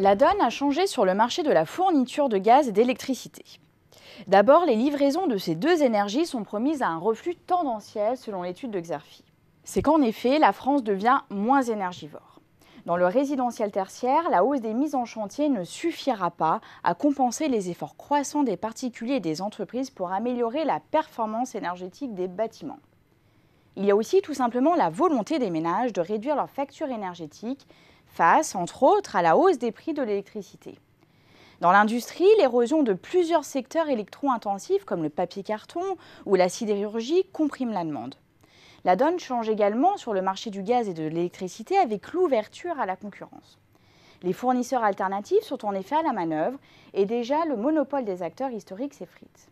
La donne a changé sur le marché de la fourniture de gaz et d'électricité. D'abord, les livraisons de ces deux énergies sont promises à un reflux tendanciel selon l'étude de Xerfi. C'est qu'en effet, la France devient moins énergivore. Dans le résidentiel tertiaire, la hausse des mises en chantier ne suffira pas à compenser les efforts croissants des particuliers et des entreprises pour améliorer la performance énergétique des bâtiments. Il y a aussi tout simplement la volonté des ménages de réduire leurs factures énergétiques face, entre autres, à la hausse des prix de l'électricité. Dans l'industrie, l'érosion de plusieurs secteurs électro-intensifs comme le papier-carton ou la sidérurgie comprime la demande. La donne change également sur le marché du gaz et de l'électricité avec l'ouverture à la concurrence. Les fournisseurs alternatifs sont en effet à la manœuvre et déjà le monopole des acteurs historiques s'effrite.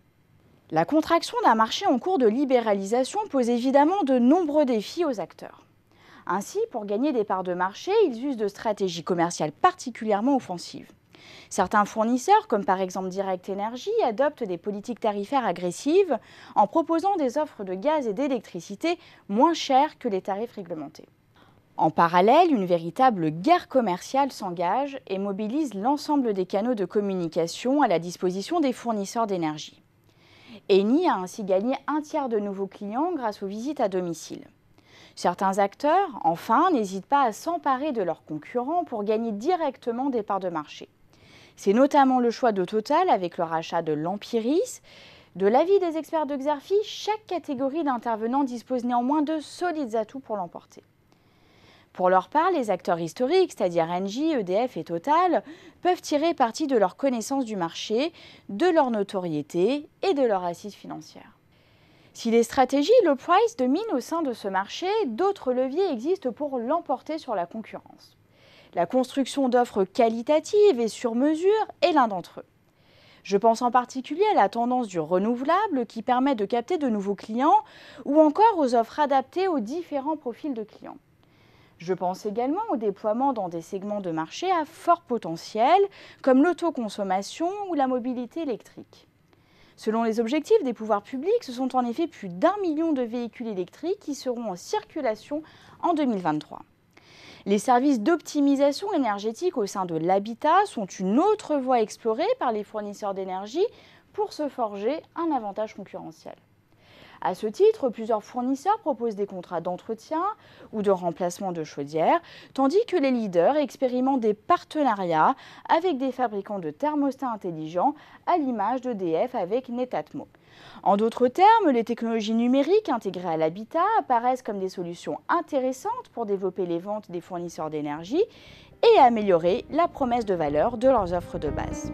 La contraction d'un marché en cours de libéralisation pose évidemment de nombreux défis aux acteurs. Ainsi, pour gagner des parts de marché, ils usent de stratégies commerciales particulièrement offensives. Certains fournisseurs, comme par exemple Direct Energy, adoptent des politiques tarifaires agressives en proposant des offres de gaz et d'électricité moins chères que les tarifs réglementés. En parallèle, une véritable guerre commerciale s'engage et mobilise l'ensemble des canaux de communication à la disposition des fournisseurs d'énergie. Eni a ainsi gagné un tiers de nouveaux clients grâce aux visites à domicile. Certains acteurs, enfin, n'hésitent pas à s'emparer de leurs concurrents pour gagner directement des parts de marché. C'est notamment le choix de Total avec le rachat de l'Empiris. De l'avis des experts de Xerfi, chaque catégorie d'intervenants dispose néanmoins de solides atouts pour l'emporter. Pour leur part, les acteurs historiques, c'est-à-dire Engie, EDF et Total, peuvent tirer parti de leur connaissance du marché, de leur notoriété et de leur assise financière. Si les stratégies low price dominent au sein de ce marché, d'autres leviers existent pour l'emporter sur la concurrence. La construction d'offres qualitatives et sur mesure est l'un d'entre eux. Je pense en particulier à la tendance du renouvelable qui permet de capter de nouveaux clients ou encore aux offres adaptées aux différents profils de clients. Je pense également au déploiement dans des segments de marché à fort potentiel comme l'autoconsommation ou la mobilité électrique. Selon les objectifs des pouvoirs publics, ce sont en effet plus d'un million de véhicules électriques qui seront en circulation en 2023. Les services d'optimisation énergétique au sein de l'habitat sont une autre voie explorée par les fournisseurs d'énergie pour se forger un avantage concurrentiel. À ce titre, plusieurs fournisseurs proposent des contrats d'entretien ou de remplacement de chaudières, tandis que les leaders expérimentent des partenariats avec des fabricants de thermostats intelligents à l'image d'EDF avec Netatmo. En d'autres termes, les technologies numériques intégrées à l'habitat apparaissent comme des solutions intéressantes pour développer les ventes des fournisseurs d'énergie et améliorer la promesse de valeur de leurs offres de base.